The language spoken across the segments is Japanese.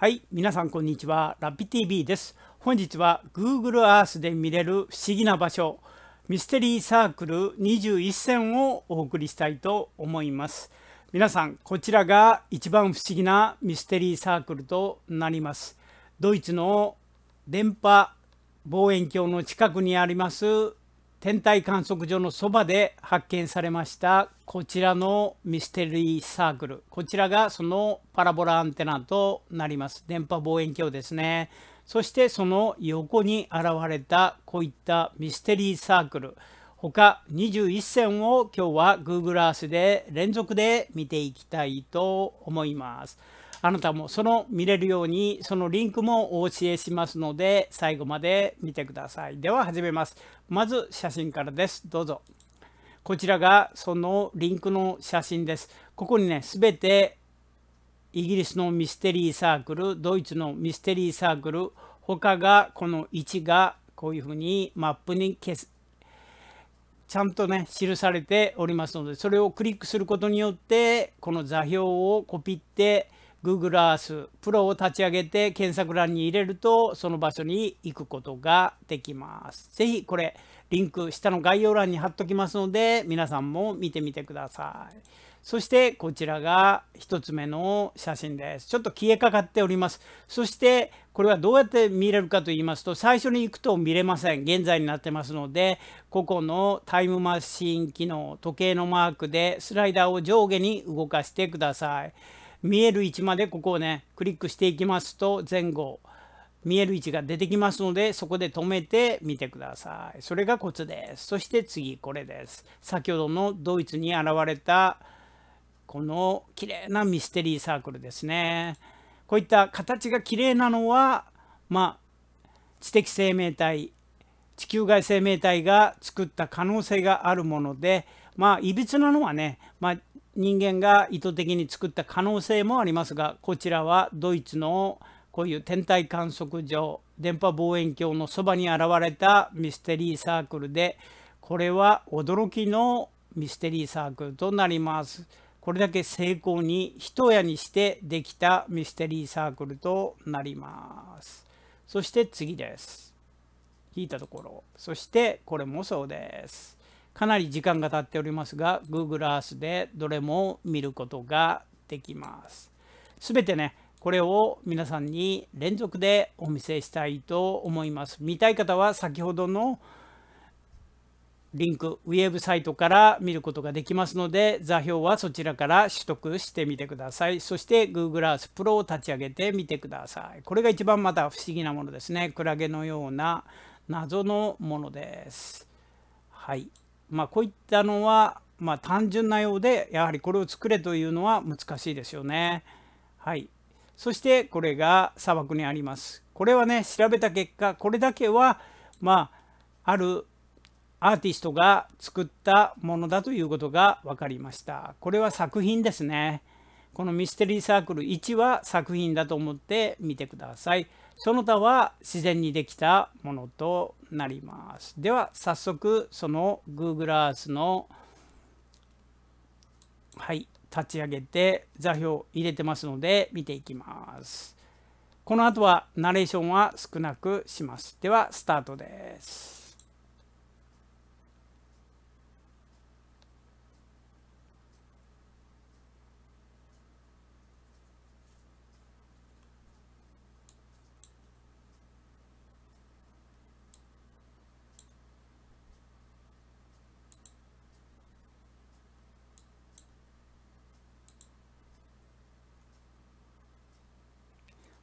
はい、皆さんこんにちは。ラッピ TV です。本日は Google Earth で見れる不思議な場所、ミステリーサークル21選をお送りしたいと思います。皆さん、こちらが一番不思議なミステリーサークルとなります。ドイツの電波望遠鏡の近くにあります天体観測所のそばで発見されましたこちらのミステリーサークルこちらがそのパラボラアンテナとなります電波望遠鏡ですねそしてその横に現れたこういったミステリーサークル他21選を今日は Google Earth で連続で見ていきたいと思います。あなたもその見れるようにそのリンクもお教えしますので最後まで見てくださいでは始めますまず写真からですどうぞこちらがそのリンクの写真ですここにねすべてイギリスのミステリーサークルドイツのミステリーサークル他がこの1がこういうふうにマップに消すちゃんとね記されておりますのでそれをクリックすることによってこの座標をコピって Google Earth Pro を立ち上げて検索欄に入れるとその場所に行くことができます。ぜひこれリンク下の概要欄に貼っときますので皆さんも見てみてください。そしてこちらが1つ目の写真です。ちょっと消えかかっております。そしてこれはどうやって見れるかと言いますと最初に行くと見れません。現在になってますのでここのタイムマシン機能時計のマークでスライダーを上下に動かしてください。見える位置までここをねクリックしていきますと前後見える位置が出てきますのでそこで止めてみてくださいそれがコツですそして次これです先ほどのドイツに現れたこの綺麗なミステリーサークルですねこういった形が綺麗なのはまあ知的生命体地球外生命体が作った可能性があるものでまあいびつなのはね、まあ、人間が意図的に作った可能性もありますがこちらはドイツのこういう天体観測所電波望遠鏡のそばに現れたミステリーサークルでこれは驚きのミステリーサークルとなります。これだけ成功に一夜にしてできたミステリーサークルとなります。そして次です。引いたところ。そしてこれもそうです。かなり時間が経っておりますが Google Earth でどれも見ることができます。すべてねこれを皆さんに連続でお見せしたいと思います。見たい方は先ほどのリンク、ウェブサイトから見ることができますので、座標はそちらから取得してみてください。そして Google Earth Pro を立ち上げてみてください。これが一番また不思議なものですね。クラゲのような謎のものです。はい。まあ、こういったのは、まあ、単純なようでやはりこれを作れというのは難しいですよね。はい、そしてこれが砂漠にあります。これはね調べた結果これだけは、まあ、あるアーティストが作ったものだということが分かりました。これは作品ですね。このミステリーサークル1は作品だと思って見てください。その他は自然にできたものとなります。では早速その Google Earth のはい立ち上げて座標入れてますので見ていきます。この後はナレーションは少なくします。ではスタートです。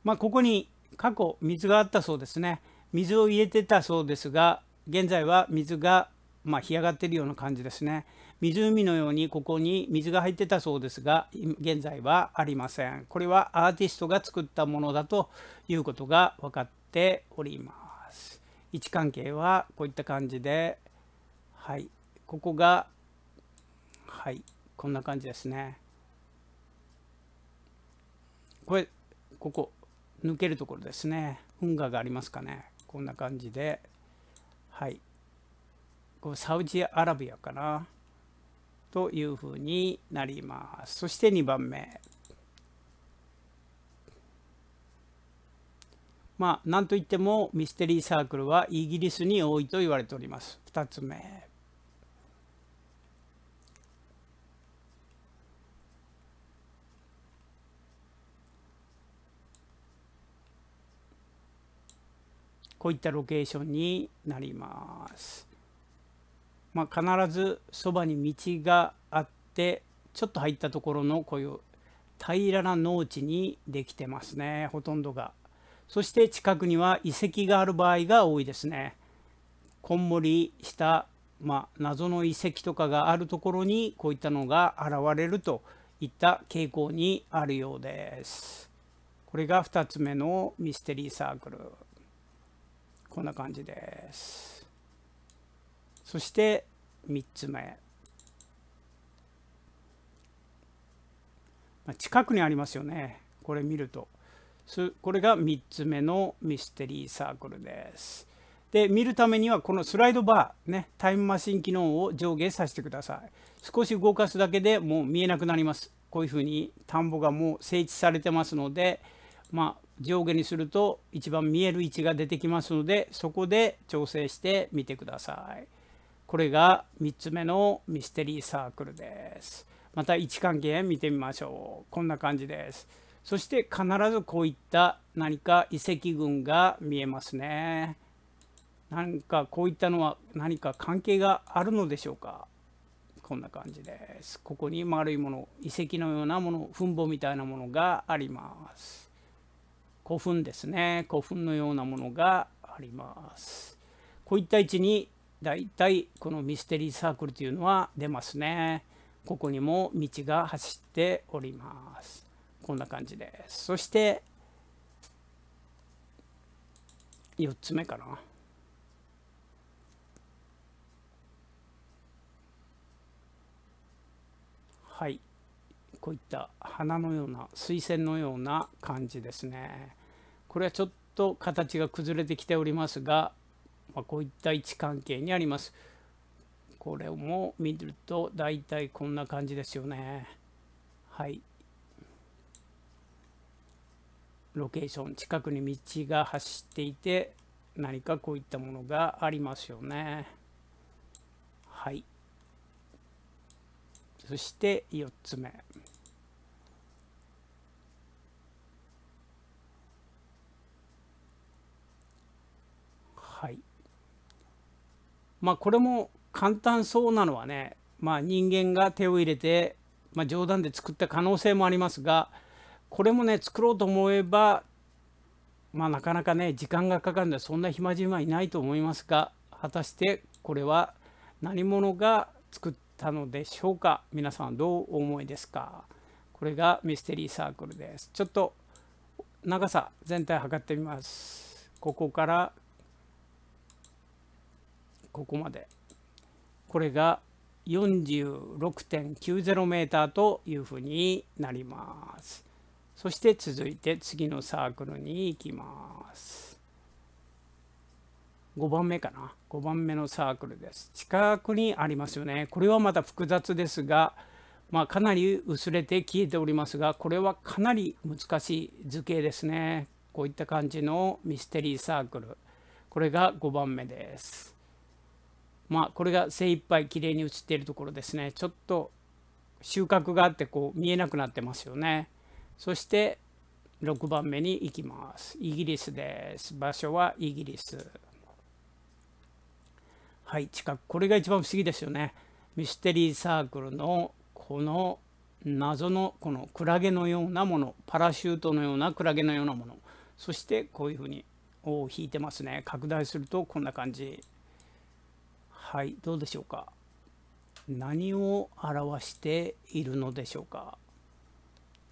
まあ、ここに過去水があったそうですね水を入れてたそうですが現在は水がまあ、干上がってるような感じですね湖のようにここに水が入ってたそうですが現在はありませんこれはアーティストが作ったものだということが分かっております位置関係はこういった感じではいここがはいこんな感じですねこれここ抜けるところですね運河がありますかねこんな感じではいこサウジアラビアかなというふうになりますそして2番目まあ何といってもミステリーサークルはイギリスに多いと言われております2つ目こういったロケーションになります。まあ、必ずそばに道があってちょっと入ったところのこういう平らな農地にできてますねほとんどが。そして近くには遺跡がある場合が多いですね。こんもりした、まあ、謎の遺跡とかがあるところにこういったのが現れるといった傾向にあるようです。これが2つ目のミステリーサークル。こんな感じですそして3つ目、まあ、近くにありますよねこれ見るとこれが3つ目のミステリーサークルですで見るためにはこのスライドバーねタイムマシン機能を上下させてください少し動かすだけでもう見えなくなりますこういうふうに田んぼがもう整地されてますのでまあ上下にすると一番見える位置が出てきますのでそこで調整してみてください。これが3つ目のミステリーサークルです。また位置関係見てみましょう。こんな感じです。そして必ずこういった何か遺跡群が見えますね。なんかこういったのは何か関係があるのでしょうかこんな感じです。ここに丸いもの、遺跡のようなもの、墳墓みたいなものがあります。古墳ですね古墳のようなものがありますこういった位置にだいたいこのミステリーサークルというのは出ますねここにも道が走っておりますこんな感じですそして4つ目かなはいこういった花のような水仙のような感じですねこれはちょっと形が崩れてきておりますが、まあ、こういった位置関係にありますこれも見ると大体こんな感じですよねはいロケーション近くに道が走っていて何かこういったものがありますよねはいそして4つ目まあこれも簡単そうなのはね、まあ、人間が手を入れて、まあ、冗談で作った可能性もありますがこれもね作ろうと思えば、まあ、なかなかね時間がかかるのでそんな暇人はいないと思いますが果たしてこれは何者が作ったのでしょうか皆さんどうお思いですかこれがミステリーサークルですちょっと長さ全体測ってみますここからここまでこれが 46.90m というふうになりますそして続いて次のサークルに行きます5番目かな5番目のサークルです近くにありますよねこれはまた複雑ですがまあ、かなり薄れて消えておりますがこれはかなり難しい図形ですねこういった感じのミステリーサークルこれが5番目ですまあ、これが精一杯綺麗に写っているところですねちょっと収穫があってこう見えなくなってますよねそして6番目に行きますイギリスです場所はイギリスはい近くこれが一番不思議ですよねミステリーサークルのこの謎のこのクラゲのようなものパラシュートのようなクラゲのようなものそしてこういうふうに尾を引いてますね拡大するとこんな感じはいどうでしょうか何を表しているのでしょうか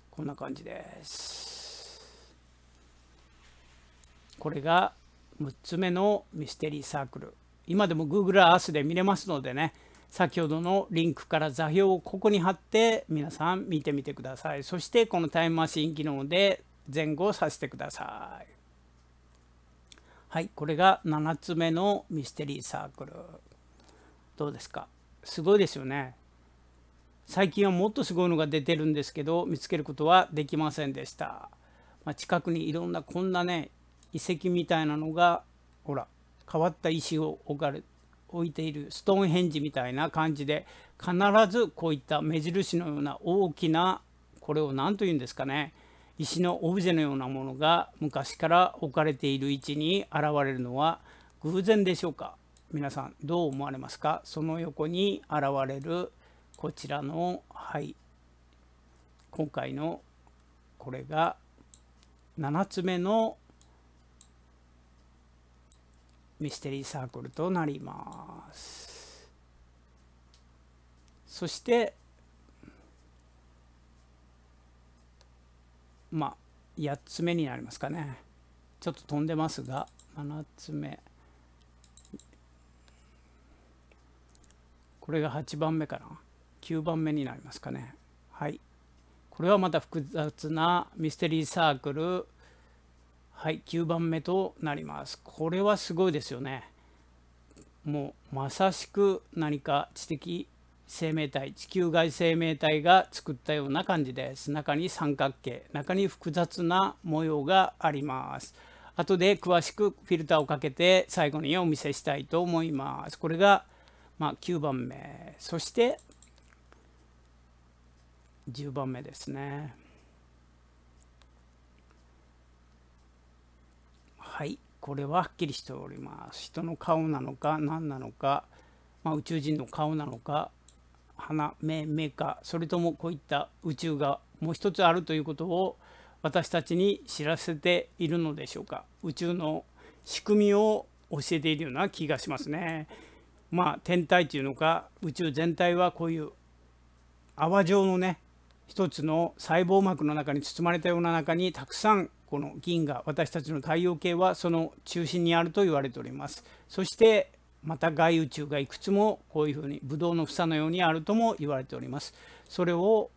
こんな感じですこれが6つ目のミステリーサークル今でも Google Earth で見れますのでね先ほどのリンクから座標をここに貼って皆さん見てみてくださいそしてこのタイムマシン機能で前後させてくださいはいこれが7つ目のミステリーサークルどうですかすごいですよね。最近はもっとすごいのが出てるんですけど見つけることはできませんでした。まあ、近くにいろんなこんなね遺跡みたいなのがほら変わった石を置かれ置いているストーンヘンジみたいな感じで必ずこういった目印のような大きなこれを何と言うんですかね石のオブジェのようなものが昔から置かれている位置に現れるのは偶然でしょうか皆さんどう思われますかその横に現れるこちらのはい今回のこれが7つ目のミステリーサークルとなりますそしてまあ8つ目になりますかねちょっと飛んでますが7つ目これが8番目かな9番目になりますかねはいこれはまた複雑なミステリーサークルはい9番目となりますこれはすごいですよねもうまさしく何か知的生命体地球外生命体が作ったような感じです中に三角形中に複雑な模様があります後で詳しくフィルターをかけて最後にお見せしたいと思いますこれがまあ、9番目そして10番目ですねはいこれははっきりしております人の顔なのか何なのか、まあ、宇宙人の顔なのか鼻目目かそれともこういった宇宙がもう一つあるということを私たちに知らせているのでしょうか宇宙の仕組みを教えているような気がしますね。まあ、天体っていうのか宇宙全体はこういう泡状のね一つの細胞膜の中に包まれたような中にたくさんこの銀河私たちの太陽系はその中心にあると言われておりますそしてまた外宇宙がいくつもこういうふうにブドウの房のようにあるとも言われておりますそれを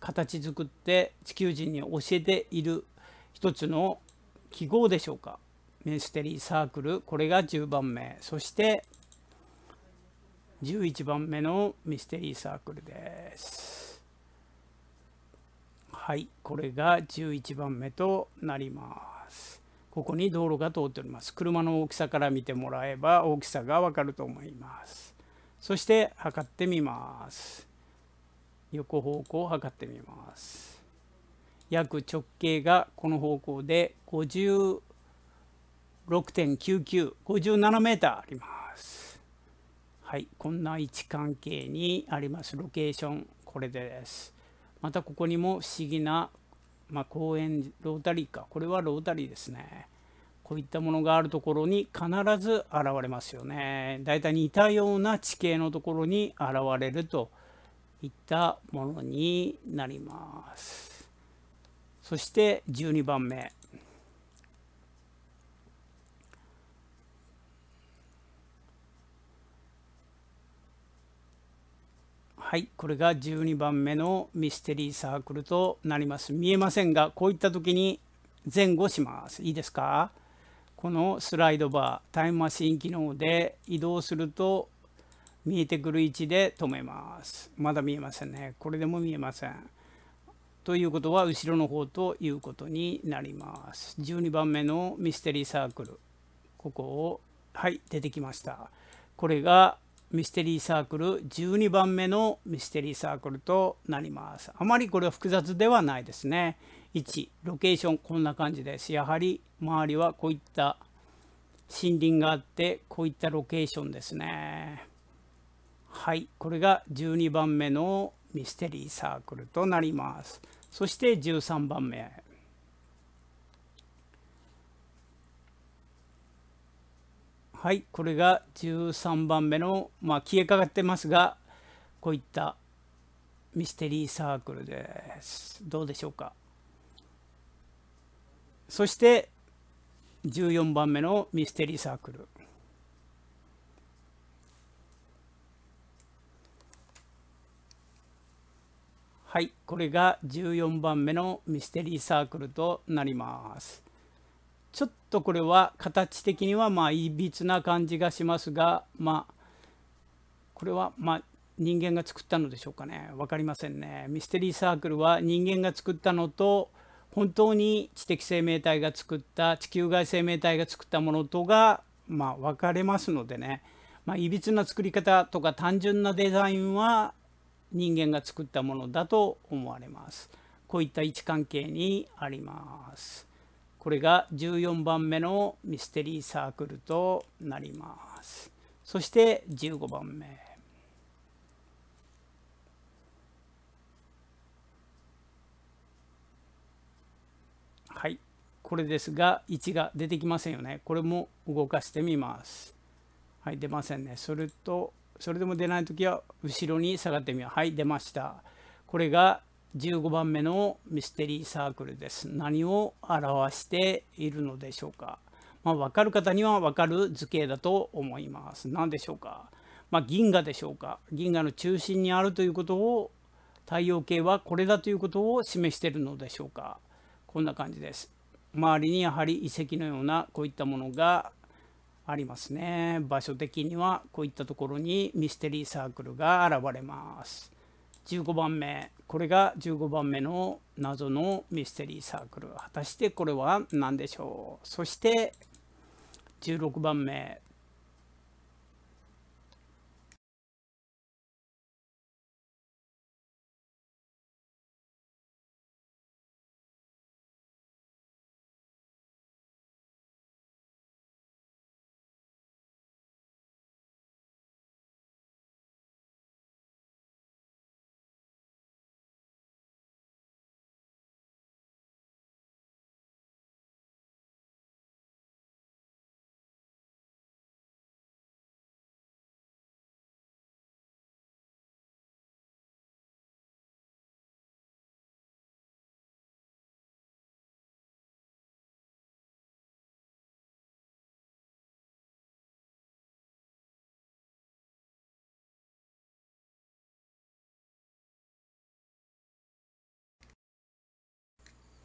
形作って地球人に教えている一つの記号でしょうかミステリーサークルこれが10番目そして11番目のミステリーサークルです。はい、これが11番目となります。ここに道路が通っております。車の大きさから見てもらえば大きさがわかると思います。そして測ってみます。横方向を測ってみます。約直径がこの方向で56.9957メーターあります。はい、こんな位置関係にあります。ロケーション、これです。またここにも不思議な、まあ、公園、ロータリーか。これはロータリーですね。こういったものがあるところに必ず現れますよね。だいたい似たような地形のところに現れるといったものになります。そして12番目。はいこれが12番目のミステリーサークルとなります見えませんがこういった時に前後しますいいですかこのスライドバータイムマシン機能で移動すると見えてくる位置で止めますまだ見えませんねこれでも見えませんということは後ろの方ということになります12番目のミステリーサークルここをはい出てきましたこれがミステリーサークル12番目のミステリーサークルとなります。あまりこれは複雑ではないですね。1、ロケーションこんな感じです。やはり周りはこういった森林があってこういったロケーションですね。はい、これが12番目のミステリーサークルとなります。そして13番目はいこれが13番目の、まあ、消えかかってますがこういったミステリーサークルですどうでしょうかそして14番目のミステリーサークルはいこれが14番目のミステリーサークルとなりますちょっとこれは形的にはまあいびつな感じがしますがまあこれはまあ人間が作ったのでしょうかね分かりませんねミステリーサークルは人間が作ったのと本当に知的生命体が作った地球外生命体が作ったものとがまあ分かれますのでねまあいびつな作り方とか単純なデザインは人間が作ったものだと思われますこういった位置関係にありますこれが14番目のミステリーサークルとなります。そして15番目。はい。これですが、1が出てきませんよね。これも動かしてみます。はい、出ませんね。それと、それでも出ないときは、後ろに下がってみよう。はい、出ました。これが15番目のミステリーサークルです。何を表しているのでしょうか。まあ、分かる方には分かる図形だと思います。何でしょうか。まあ、銀河でしょうか。銀河の中心にあるということを太陽系はこれだということを示しているのでしょうか。こんな感じです。周りにやはり遺跡のようなこういったものがありますね。場所的にはこういったところにミステリーサークルが現れます。15番目。これが15番目の謎のミステリーサークル果たしてこれは何でしょうそして16番目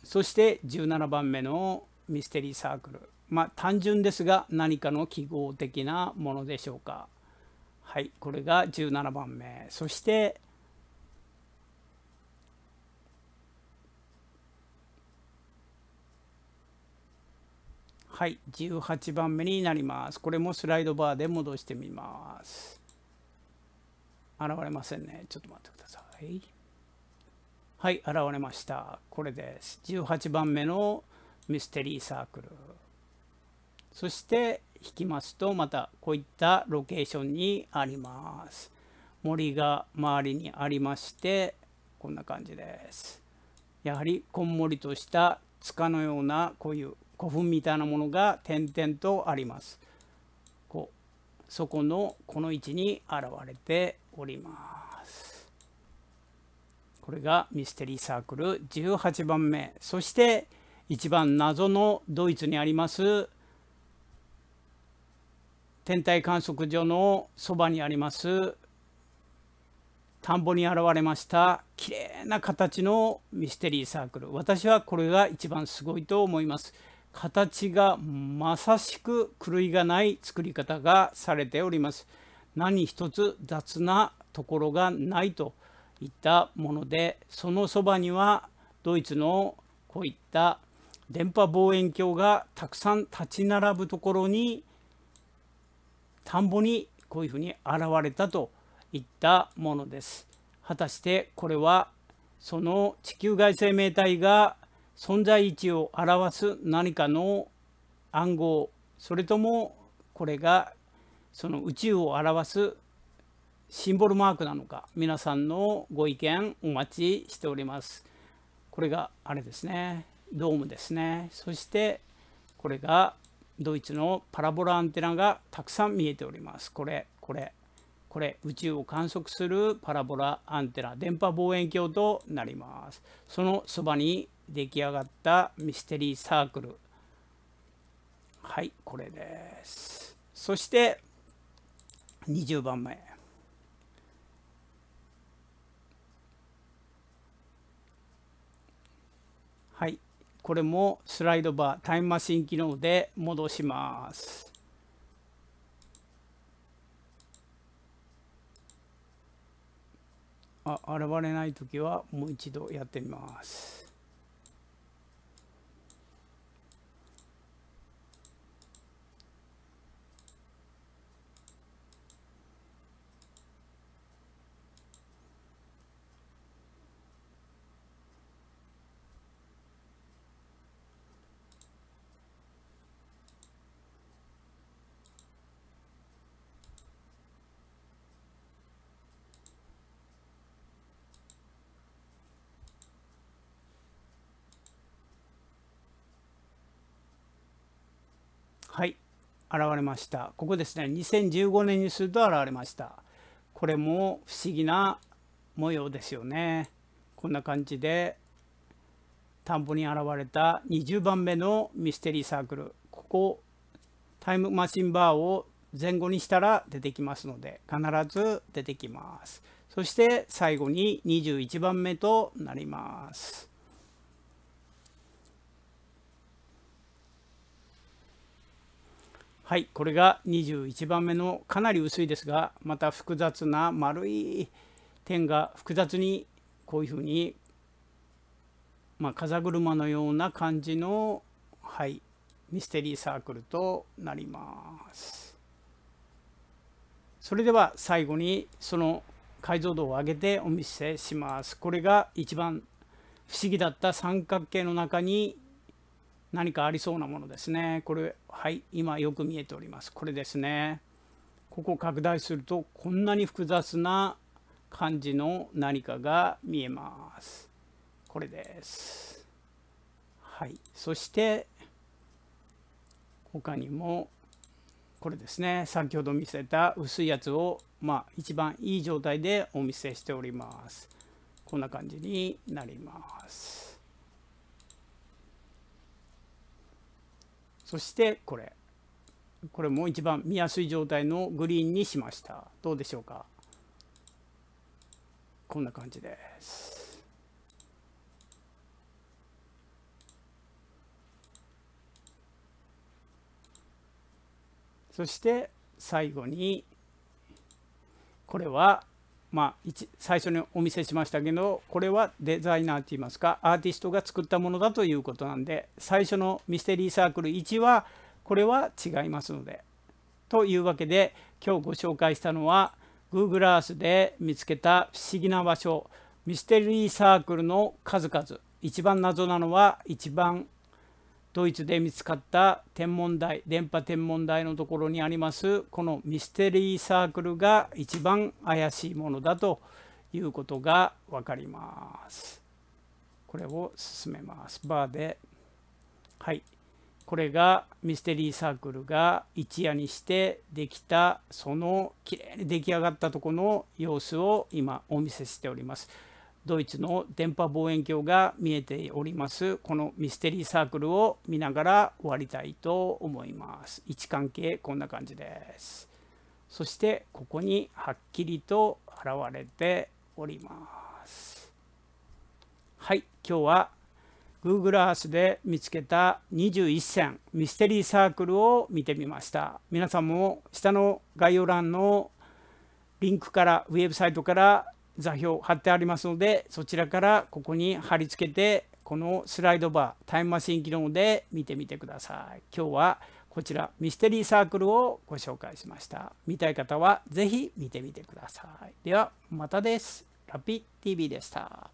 そして17番目のミステリーサークルまあ単純ですが何かの記号的なものでしょうかはいこれが17番目そしてはい18番目になりますこれもスライドバーで戻してみます現れませんねちょっと待ってくださいはい、現れました。これです。18番目のミステリーサークル。そして引きますと、またこういったロケーションにあります。森が周りにありまして、こんな感じです。やはりこんもりとした塚のようなこういう古墳みたいなものが点々とあります。こうそこのこの位置に現れております。これがミステリーサークル18番目そして一番謎のドイツにあります天体観測所のそばにあります田んぼに現れました綺麗な形のミステリーサークル私はこれが一番すごいと思います形がまさしく狂いがない作り方がされております何一つ雑なところがないと。いったものでそのそばにはドイツのこういった電波望遠鏡がたくさん立ち並ぶところに田んぼにこういうふうに現れたといったものです。果たしてこれはその地球外生命体が存在位置を表す何かの暗号それともこれがその宇宙を表すシンボルマークなのか皆さんのご意見お待ちしておりますこれがあれですねドームですねそしてこれがドイツのパラボラアンテナがたくさん見えておりますこれこれこれ宇宙を観測するパラボラアンテナ電波望遠鏡となりますそのそばに出来上がったミステリーサークルはいこれですそして20番目はい、これもスライドバータイムマシン機能で戻します。あ現れない時はもう一度やってみます。現れましたここですね2015年にすると現れましたこれも不思議な模様ですよねこんな感じで田んぼに現れた20番目のミステリーサークルここタイムマシンバーを前後にしたら出てきますので必ず出てきますそして最後に21番目となりますはいこれが21番目のかなり薄いですがまた複雑な丸い点が複雑にこういうふうに、まあ、風車のような感じの、はい、ミステリーサークルとなります。それでは最後にその解像度を上げてお見せします。これが一番不思議だった三角形の中に何かありそうなものですね。これ、はい、今よく見えております。これですね。ここを拡大すると、こんなに複雑な感じの何かが見えます。これです。はい、そして、他にも、これですね。先ほど見せた薄いやつを、まあ、一番いい状態でお見せしております。こんな感じになります。そしてこれこれも一番見やすい状態のグリーンにしましたどうでしょうかこんな感じですそして最後にこれはまあ、最初にお見せしましたけどこれはデザイナーといいますかアーティストが作ったものだということなんで最初のミステリーサークル1はこれは違いますので。というわけで今日ご紹介したのは Google Earth で見つけた不思議な場所ミステリーサークルの数々一番謎なのは一番ドイツで見つかった天文台電波天文台のところにありますこのミステリーサークルが一番怪しいものだということが分かります。これを進めます。バーで。はい。これがミステリーサークルが一夜にしてできたそのきれいに出来上がったとこの様子を今お見せしております。ドイツの電波望遠鏡が見えておりますこのミステリーサークルを見ながら終わりたいと思います位置関係こんな感じですそしてここにはっきりと現れておりますはい今日は Google Earth で見つけた21選ミステリーサークルを見てみました皆さんも下の概要欄のリンクからウェブサイトから座標貼ってありますのでそちらからここに貼り付けてこのスライドバータイムマシン機能で見てみてください今日はこちらミステリーサークルをご紹介しました見たい方は是非見てみてくださいではまたですラピ TV でした